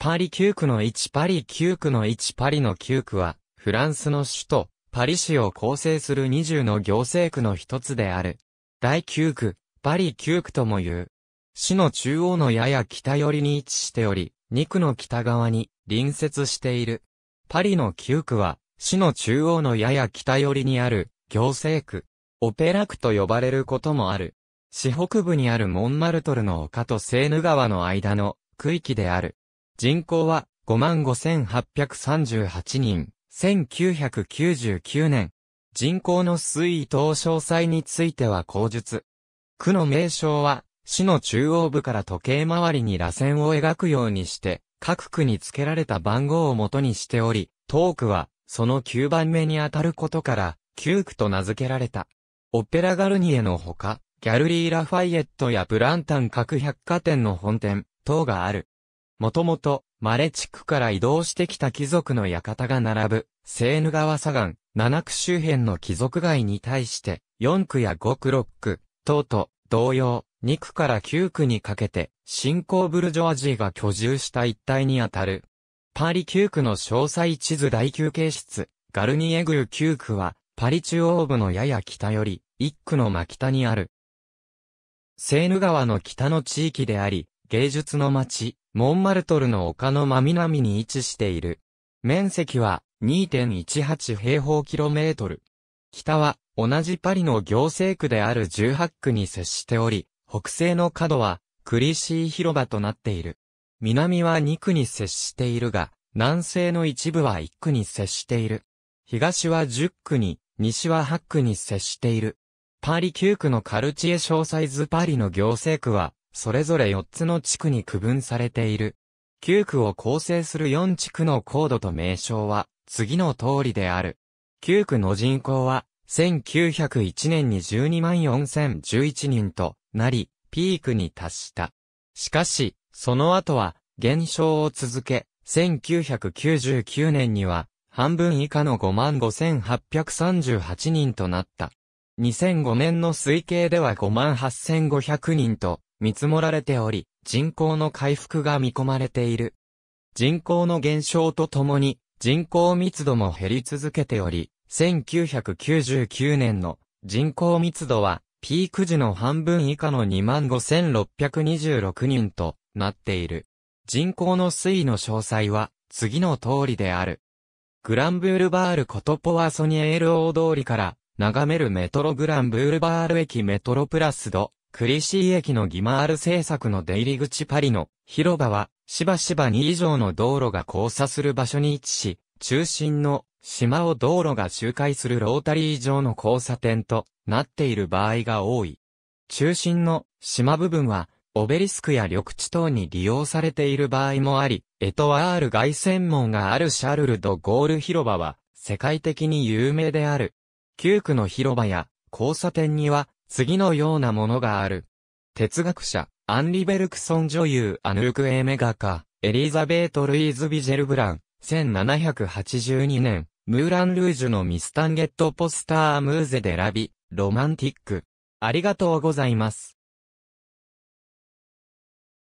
パリ9区の1パリ9区の1パリの9区は、フランスの首都、パリ市を構成する20の行政区の一つである。第9区、パリ9区とも言う。市の中央のやや北寄りに位置しており、2区の北側に隣接している。パリの9区は、市の中央のやや北寄りにある、行政区。オペラ区と呼ばれることもある。市北部にあるモンマルトルの丘とセーヌ川の間の区域である。人口は55,838人、1999年。人口の推移等詳細については口述。区の名称は、市の中央部から時計回りに螺旋を描くようにして、各区に付けられた番号を元にしており、当区は、その9番目に当たることから、9区と名付けられた。オペラガルニエのほか、ギャルリー・ラファイエットやプランタン各百貨店の本店等がある。もともと、マレ地区から移動してきた貴族の館が並ぶ、セーヌ川左岸、七区周辺の貴族街に対して、四区や五区六区、等と、同様、二区から九区にかけて、新興ブルジョアジーが居住した一帯にあたる。パリ九区の詳細地図第9形室、ガルニエグ宮九区は、パリ中央部のやや北より、一区の真北にある。セーヌ川の北の地域であり、芸術の街、モンマルトルの丘の真南に位置している。面積は2.18平方キロメートル。北は同じパリの行政区である18区に接しており、北西の角はクリシー広場となっている。南は2区に接しているが、南西の一部は1区に接している。東は10区に、西は8区に接している。パリ9区のカルチエ詳細図パリの行政区は、それぞれ4つの地区に区分されている。9区を構成する4地区の高度と名称は、次の通りである。9区の人口は、1901年に124,011人となり、ピークに達した。しかし、その後は、減少を続け、1999年には、半分以下の55,838人となった。2005年の推計では58,500人と見積もられており、人口の回復が見込まれている。人口の減少とともに、人口密度も減り続けており、1999年の人口密度は、ピーク時の半分以下の25,626人となっている。人口の推移の詳細は、次の通りである。グランブールバールコトポワソニエール大通りから、眺めるメトログランブールバール駅メトロプラスド、クリシー駅のギマール製作の出入り口パリの広場は、しばしば2以上の道路が交差する場所に位置し、中心の島を道路が周回するロータリー上の交差点となっている場合が多い。中心の島部分は、オベリスクや緑地等に利用されている場合もあり、エトワール外線門があるシャルル・ド・ゴール広場は、世界的に有名である。旧区の広場や交差点には、次のようなものがある。哲学者、アンリ・ベルクソン女優、アヌルク・エーメガカ、エリザベート・ルイーズ・ビジェル・ブラン、1782年、ムーラン・ルージュのミスタンゲット・ポスター・ムーゼ・デ・ラビ、ロマンティック。ありがとうございます。